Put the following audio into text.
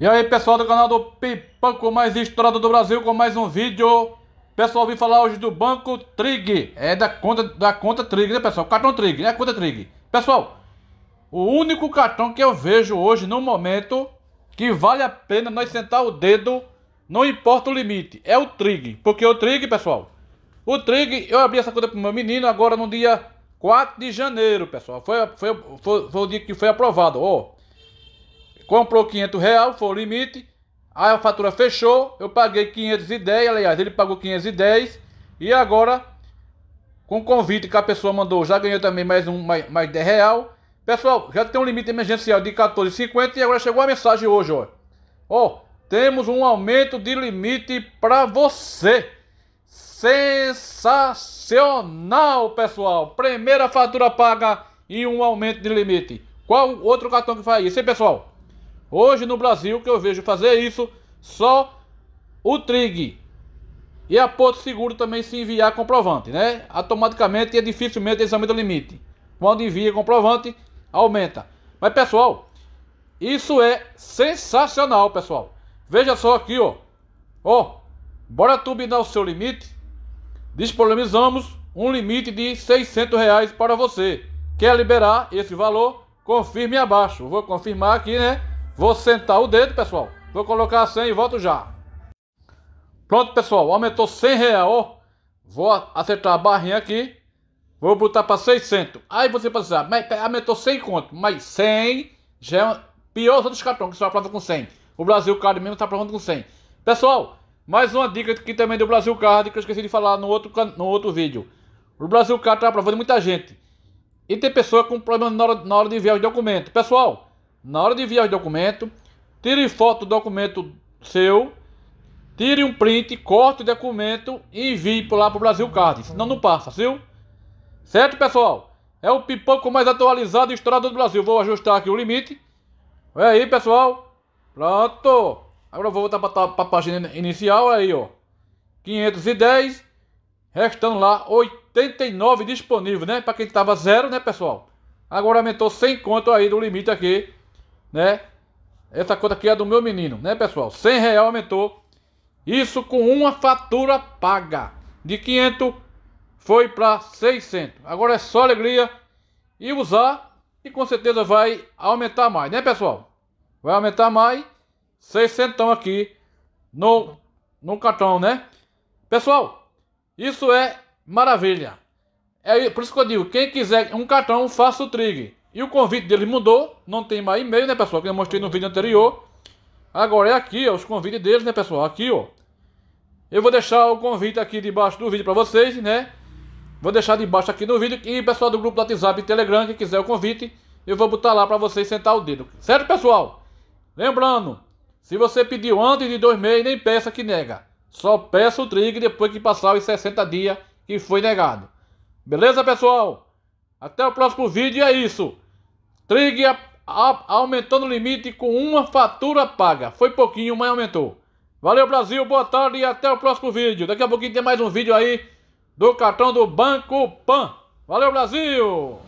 E aí pessoal do canal do Pipanco mais estourado do Brasil com mais um vídeo Pessoal, vim falar hoje do Banco Trig É da conta, da conta Trig, né pessoal? Cartão Trig, né? Conta Trig Pessoal, o único cartão que eu vejo hoje no momento Que vale a pena nós sentar o dedo Não importa o limite, é o Trig Porque o Trig, pessoal O Trig, eu abri essa conta pro meu menino agora no dia 4 de janeiro, pessoal Foi, foi, foi, foi o dia que foi aprovado, ó comprou 500 real, foi o limite, aí a fatura fechou, eu paguei 510, aliás, ele pagou 510, e agora, com o convite que a pessoa mandou, já ganhou também mais, um, mais, mais 10 real. Pessoal, já tem um limite emergencial de 14,50 e agora chegou a mensagem hoje, ó. Ó, temos um aumento de limite para você. Sensacional, pessoal. Primeira fatura paga e um aumento de limite. Qual outro cartão que faz isso, hein, pessoal? Hoje no Brasil que eu vejo fazer isso, só o Trig. E a Porto Seguro também se enviar comprovante, né? Automaticamente e é dificilmente exame do limite. Quando envia comprovante, aumenta. Mas pessoal, isso é sensacional, pessoal. Veja só aqui, ó. Ó, bora turbinar o seu limite. Disponibilizamos um limite de 600 reais para você. Quer liberar esse valor? Confirme abaixo. Vou confirmar aqui, né? Vou sentar o dedo, pessoal. Vou colocar 100 e volto já. Pronto, pessoal. Aumentou 100 real. Ó. Vou acertar a barrinha aqui. Vou botar para 600. Aí você pode pensar, ah, mas aumentou 100 conto. Mas 100 já é um... pior dos cartões, que só aprova com 100. O Brasil Card mesmo está aprovando com 100. Pessoal, mais uma dica aqui também do Brasil Card, que eu esqueci de falar no outro, no outro vídeo. O Brasil Card está aprovando muita gente. E tem pessoa com problema na hora, na hora de enviar os documentos. Pessoal, na hora de enviar os documentos, tire foto do documento seu, tire um print, corte o documento e envie lá para o Brasil Card. Senão não passa, viu? Certo, pessoal? É o pipoco mais atualizado e estourado do Brasil. Vou ajustar aqui o limite. Olha é aí, pessoal. Pronto. Agora eu vou voltar para tá, a página inicial. É aí, ó. 510. Restando lá 89 disponível, né? Para quem estava zero, né, pessoal? Agora aumentou 100 conto aí do limite aqui né? Essa conta aqui é do meu menino, né, pessoal? 100 real aumentou. Isso com uma fatura paga. De 500 foi para 600. Agora é só alegria e usar. E com certeza vai aumentar mais, né, pessoal? Vai aumentar mais. 600 aqui no, no cartão, né? Pessoal, isso é maravilha. É por isso que eu digo, quem quiser um cartão, faça o trig. E o convite deles mudou, não tem mais e-mail, né, pessoal? Que eu mostrei no vídeo anterior. Agora é aqui, ó, os convites deles, né, pessoal? Aqui, ó. Eu vou deixar o convite aqui debaixo do vídeo para vocês, né? Vou deixar debaixo aqui no vídeo. E pessoal do grupo do WhatsApp e Telegram, que quiser o convite, eu vou botar lá para vocês sentar o dedo. Certo, pessoal? Lembrando, se você pediu antes de dois meses, nem peça que nega. Só peça o trigger depois que passar os 60 dias que foi negado. Beleza, pessoal? Até o próximo vídeo e é isso. Trig aumentando o limite com uma fatura paga. Foi pouquinho, mas aumentou. Valeu, Brasil. Boa tarde e até o próximo vídeo. Daqui a pouquinho tem mais um vídeo aí do cartão do Banco Pan. Valeu, Brasil!